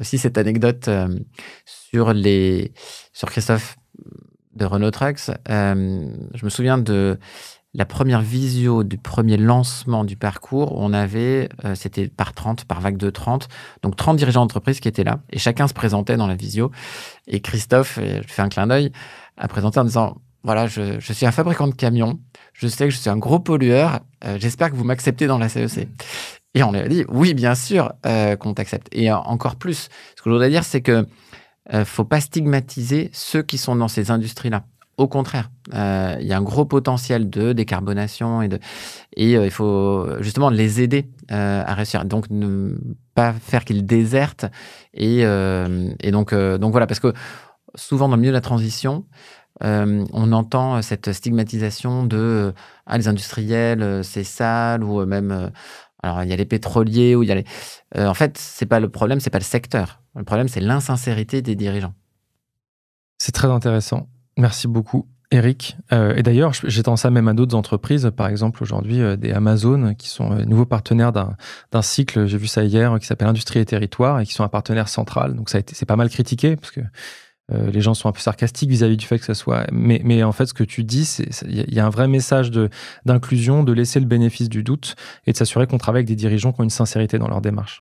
aussi cette anecdote euh, sur, les, sur Christophe de Renault Trucks. Euh, je me souviens de la première visio du premier lancement du parcours. On avait, euh, c'était par 30, par vague de 30, donc 30 dirigeants d'entreprise qui étaient là et chacun se présentait dans la visio. Et Christophe, je fais un clin d'œil, a présenté en disant voilà, je, suis un fabricant de camions, je sais que je suis un gros pollueur, j'espère que vous m'acceptez dans la CEC. E et on leur a dit, oui, bien sûr euh, qu'on t'accepte. Et encore plus, ce que je voudrais dire, c'est qu'il ne euh, faut pas stigmatiser ceux qui sont dans ces industries-là. Au contraire, euh, il y a un gros potentiel de décarbonation et, de, et il faut justement les aider à réussir. Donc, ne pas faire qu'ils désertent. Et, donc, donc, voilà, parce que souvent dans le milieu de la transition, on entend cette stigmatisation de ah, les industriels, c'est sale, ou même alors, il y a les pétroliers, ou il y a les... Euh, en fait, c'est pas le problème, c'est pas le secteur. Le problème, c'est l'insincérité des dirigeants. C'est très intéressant. Merci beaucoup. Eric. Euh, et d'ailleurs, j'étends ça même à d'autres entreprises, par exemple aujourd'hui euh, des Amazon, qui sont nouveaux partenaires d'un cycle, j'ai vu ça hier, qui s'appelle Industrie et Territoire, et qui sont un partenaire central. Donc ça a été, c'est pas mal critiqué, parce que euh, les gens sont un peu sarcastiques vis-à-vis du fait que ce soit. Mais, en fait, ce que tu dis, c'est il y a un vrai message d'inclusion, de, de, laisser le bénéfice du doute et de s'assurer qu'on travaille avec des dirigeants qui ont une sincérité dans leur démarche.